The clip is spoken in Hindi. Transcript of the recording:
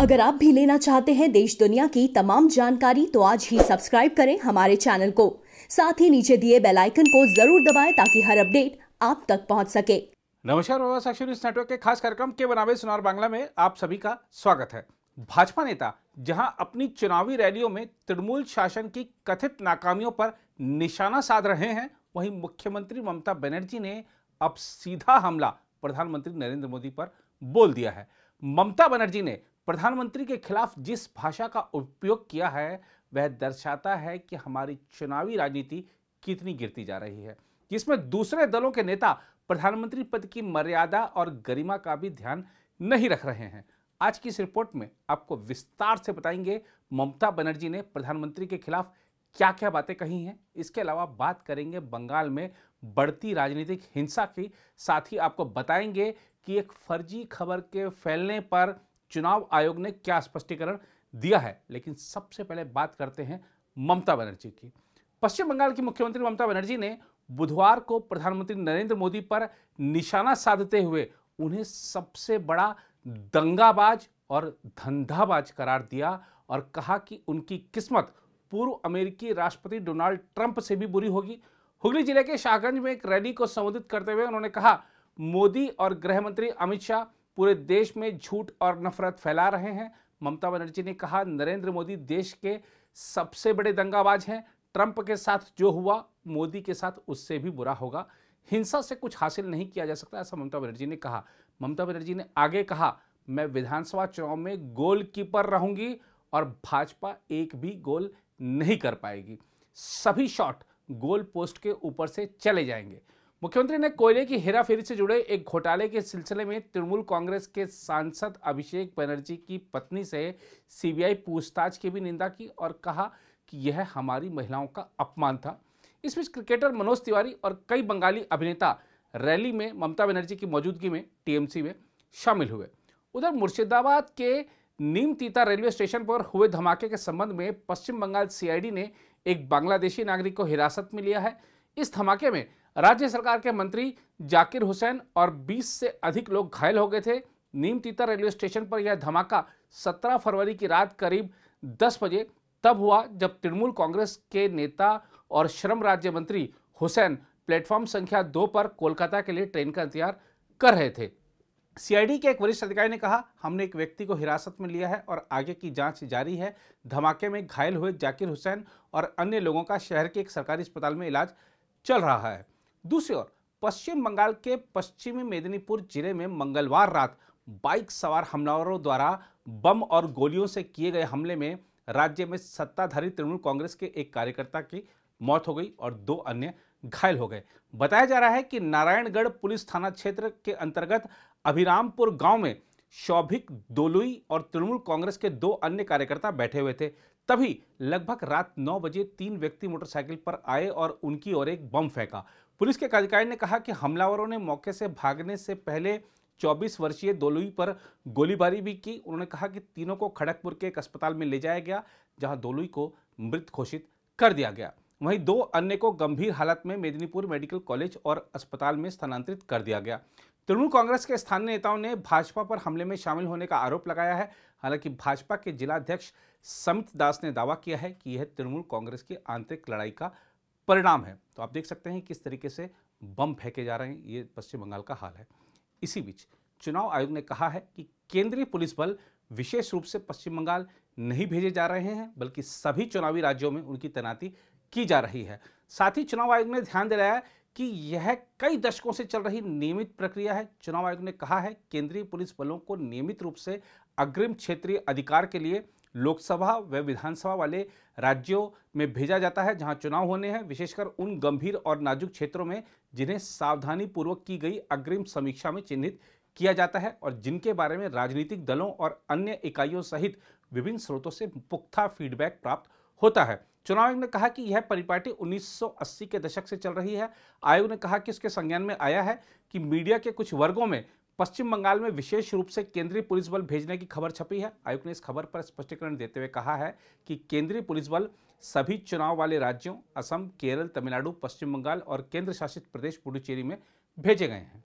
अगर आप भी लेना चाहते हैं देश दुनिया की तमाम जानकारी तो आज ही सब्सक्राइब करें हमारे चैनल को साथ ही नीचे दिए बेल आइकन को जरूर दबाएं ताकि हर अपडेट आप तक पहुंच सके नमस्कार नेटवर्क के खास कार्यक्रम के बनावे सुनार बांग्ला में आप सभी का स्वागत है भाजपा नेता जहां अपनी चुनावी रैलियों में तृणमूल शासन की कथित नाकामियों पर निशाना साध रहे हैं वहीं मुख्यमंत्री ममता बनर्जी ने अब सीधा हमला प्रधानमंत्री नरेंद्र मोदी पर बोल दिया है ममता बनर्जी ने प्रधानमंत्री के खिलाफ जिस भाषा का उपयोग किया है वह दर्शाता है कि हमारी चुनावी राजनीति कितनी गिरती जा रही है जिसमें दूसरे दलों के नेता प्रधानमंत्री पद की मर्यादा और गरिमा का भी ध्यान नहीं रख रहे हैं आज की इस रिपोर्ट में आपको विस्तार से बताएंगे ममता बनर्जी ने प्रधानमंत्री के खिलाफ क्या क्या बातें कही हैं इसके अलावा बात करेंगे बंगाल में बढ़ती राजनीतिक हिंसा की साथ ही आपको बताएंगे कि एक फर्जी खबर के फैलने पर चुनाव आयोग ने क्या स्पष्टीकरण दिया है लेकिन सबसे पहले बात करते हैं ममता बनर्जी की पश्चिम बंगाल की मुख्यमंत्री ममता बनर्जी ने बुधवार को प्रधानमंत्री नरेंद्र मोदी पर निशाना साधते हुए उन्हें सबसे बड़ा दंगाबाज और धंधाबाज करार दिया और कहा कि उनकी किस्मत पूर्व अमेरिकी राष्ट्रपति डोनाल्ड ट्रंप से भी बुरी होगी हुगली जिले के शाहगंज में एक रैली को संबोधित करते हुए उन्होंने कहा मोदी और गृह मंत्री अमित शाह पूरे देश में झूठ और नफरत फैला रहे हैं ममता बनर्जी ने कहा नरेंद्र मोदी देश के सबसे बड़े दंगाबाज हैं ट्रंप के साथ जो हुआ मोदी के साथ उससे भी बुरा होगा हिंसा से कुछ हासिल नहीं किया जा सकता ऐसा ममता बनर्जी ने कहा ममता बनर्जी ने आगे कहा मैं विधानसभा चुनाव में गोलकीपर रहूंगी और भाजपा एक भी गोल नहीं कर पाएगी सभी शॉट गोल पोस्ट के ऊपर से चले जाएंगे मुख्यमंत्री ने कोयले की हेराफेरी से जुड़े एक घोटाले के सिलसिले में तृणमूल कांग्रेस के सांसद अभिषेक बनर्जी की पत्नी से सीबीआई पूछताछ की भी निंदा की और कहा कि यह हमारी महिलाओं का अपमान था इस बीच क्रिकेटर मनोज तिवारी और कई बंगाली अभिनेता रैली में ममता बनर्जी की मौजूदगी में टीएमसी में शामिल हुए उधर मुर्शिदाबाद के नीमतीता रेलवे स्टेशन पर हुए धमाके के संबंध में पश्चिम बंगाल सीआईडी ने एक बांग्लादेशी नागरिक को हिरासत में लिया है इस धमाके में राज्य सरकार के मंत्री जाकिर हुसैन और 20 से अधिक लोग घायल हो गए थे नीम तीतर रेलवे स्टेशन पर यह धमाका 17 फरवरी की रात करीब 10 बजे तब हुआ जब तृणमूल कांग्रेस के नेता और श्रम राज्य मंत्री हुसैन प्लेटफॉर्म संख्या दो पर कोलकाता के लिए ट्रेन का इंतजार कर रहे थे सीआईडी के एक वरिष्ठ अधिकारी ने कहा हमने एक व्यक्ति को हिरासत में लिया है और आगे की जांच जारी है धमाके में घायल हुए जाकिर हुसैन और अन्य लोगों का शहर के एक सरकारी अस्पताल में इलाज चल रहा है दूसरी ओर पश्चिम बंगाल के पश्चिमी मेदिनीपुर जिले में मंगलवार रात बाइक सवार हमलावरों द्वारा बम और गोलियों से किए गए हमले में राज्य में सत्ताधारी तृणमूल कांग्रेस के एक कार्यकर्ता की मौत हो गई और दो अन्य घायल हो गए बताया जा रहा है कि नारायणगढ़ पुलिस थाना क्षेत्र के अंतर्गत अभिरामपुर गांव में शौभिक दोलुई और तृणमूल कांग्रेस के दो अन्य कार्यकर्ता बैठे हुए थे तभी लगभग रात नौ बजे तीन व्यक्ति मोटरसाइकिल पर आए और उनकी ओर एक बम फेंका पुलिस के अधिकारी ने कहा कि हमलावरों ने मौके से भागने से पहले 24 वर्षीय दोलुई पर गोलीबारी भी की उन्होंने कहा कि तीनों को खड़गपुर के एक अस्पताल में ले जाया गया जहां दोलुई को मृत घोषित कर दिया गया वहीं दो अन्य को गंभीर हालत में मेदिनीपुर मेडिकल कॉलेज और अस्पताल में स्थानांतरित कर दिया गया तृणमूल कांग्रेस के स्थानीय नेताओं ने भाजपा पर हमले में शामिल होने का आरोप लगाया है हालांकि भाजपा के जिलाध्यक्ष समित दास ने दावा किया है कि यह तृणमूल कांग्रेस की आंतरिक लड़ाई का परिणाम है तो आप देख सकते हैं किस तरीके से बम फेंके जा रहे हैं ये पश्चिम बंगाल का हाल है इसी बीच चुनाव आयोग ने कहा है कि केंद्रीय पुलिस बल विशेष रूप से पश्चिम बंगाल नहीं भेजे जा रहे हैं बल्कि सभी चुनावी राज्यों में उनकी तैनाती की जा रही है साथ ही चुनाव आयोग ने ध्यान दिलाया कि यह कई दशकों से चल रही नियमित प्रक्रिया है चुनाव आयोग ने कहा है केंद्रीय पुलिस बलों को नियमित रूप से अग्रिम क्षेत्रीय अधिकार के लिए लोकसभा व विधानसभा वाले राज्यों में भेजा जाता है जहां चुनाव होने हैं विशेषकर उन गंभीर और नाजुक क्षेत्रों में जिन्हें सावधानी पूर्वक की गई अग्रिम समीक्षा में चिन्हित किया जाता है और जिनके बारे में राजनीतिक दलों और अन्य इकाइयों सहित विभिन्न स्रोतों से पुख्ता फीडबैक प्राप्त होता है चुनाव आयोग ने कहा कि यह परिपाटी 1980 के दशक से चल रही है आयोग ने कहा कि उसके संज्ञान में आया है कि मीडिया के कुछ वर्गों में पश्चिम बंगाल में विशेष रूप से केंद्रीय पुलिस बल भेजने की खबर छपी है आयोग ने इस खबर पर स्पष्टीकरण देते हुए कहा है कि केंद्रीय पुलिस बल सभी चुनाव वाले राज्यों असम केरल तमिलनाडु पश्चिम बंगाल और केंद्र शासित प्रदेश पुडुचेरी में भेजे गए हैं